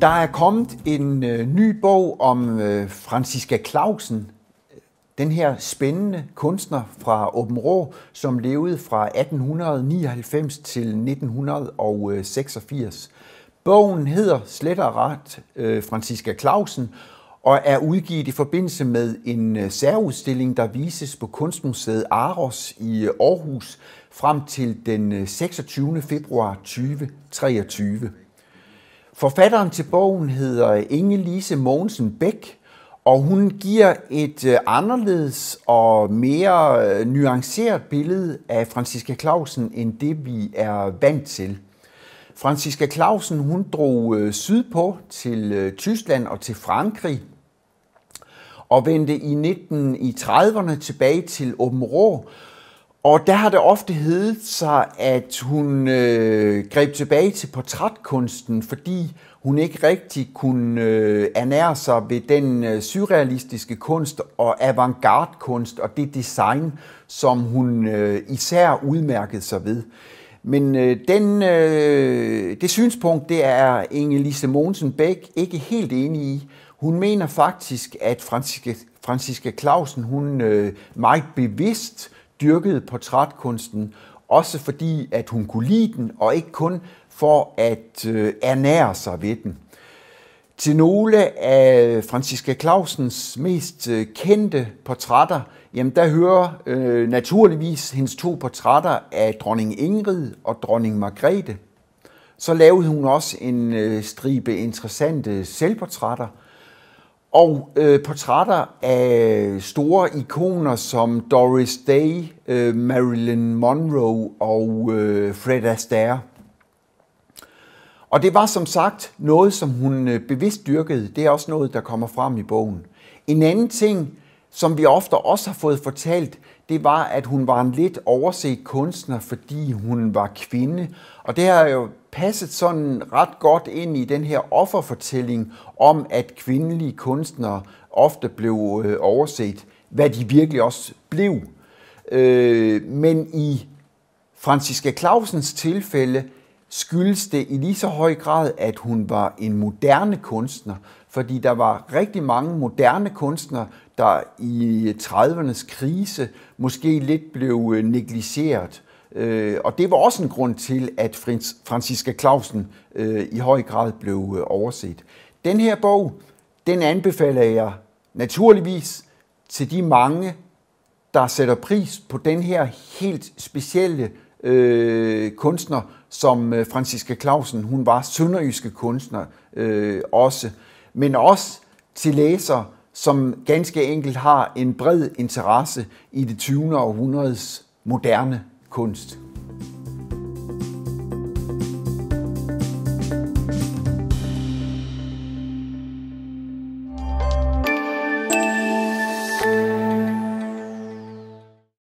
Der er kommet en øh, ny bog om øh, Franziska Clausen, den her spændende kunstner fra Åben Rå, som levede fra 1899 til 1986. Bogen hedder Slet og ret øh, Franziska Clausen og er udgivet i forbindelse med en øh, særudstilling, der vises på Kunstmuseet Aros i øh, Aarhus frem til den 26. Øh, februar 2023. Forfatteren til bogen hedder Inge-Lise Mogensen Bæk, og hun giver et øh, anderledes og mere øh, nuanceret billede af Franziska Clausen end det, vi er vant til. Franziska Clausen hun drog øh, sydpå til Tyskland og til Frankrig og vendte i 19 i 30'erne tilbage til Åben og der har det ofte hedet sig, at hun øh, greb tilbage til portrætkunsten, fordi hun ikke rigtig kunne øh, ernære sig ved den øh, surrealistiske kunst og avantgarde kunst og det design, som hun øh, især udmærkede sig ved. Men øh, den, øh, det synspunkt, det er Inge-Lise Mogensen Bæk ikke helt enig i. Hun mener faktisk, at Franziska Clausen, hun øh, meget bevidst dyrkede portrætkunsten, også fordi at hun kunne lide den, og ikke kun for at øh, ernære sig ved den. Til nogle af Franziska Clausens mest øh, kendte portrætter, jamen der hører øh, naturligvis hendes to portrætter af dronning Ingrid og dronning Margrethe. Så lavede hun også en øh, stribe interessante selvportrætter, og øh, portrætter af store ikoner som Doris Day, øh, Marilyn Monroe og øh, Fred Astaire. Og det var som sagt noget, som hun øh, bevidst dyrkede. Det er også noget, der kommer frem i bogen. En anden ting, som vi ofte også har fået fortalt, det var, at hun var en lidt overset kunstner, fordi hun var kvinde. Og det har jo passet sådan ret godt ind i den her offerfortælling om, at kvindelige kunstnere ofte blev øh, overset, hvad de virkelig også blev. Øh, men i Franciska Clausens tilfælde skyldes det i lige så høj grad, at hun var en moderne kunstner, fordi der var rigtig mange moderne kunstnere, der i 30'ernes krise måske lidt blev øh, negligeret. Øh, og det var også en grund til, at Franziska Clausen øh, i høj grad blev overset. Den her bog, den anbefaler jeg naturligvis til de mange, der sætter pris på den her helt specielle øh, kunstner, som Franziska Clausen, hun var sønderjyske kunstner øh, også, men også til læsere, som ganske enkelt har en bred interesse i det 20. århundredes moderne kunst.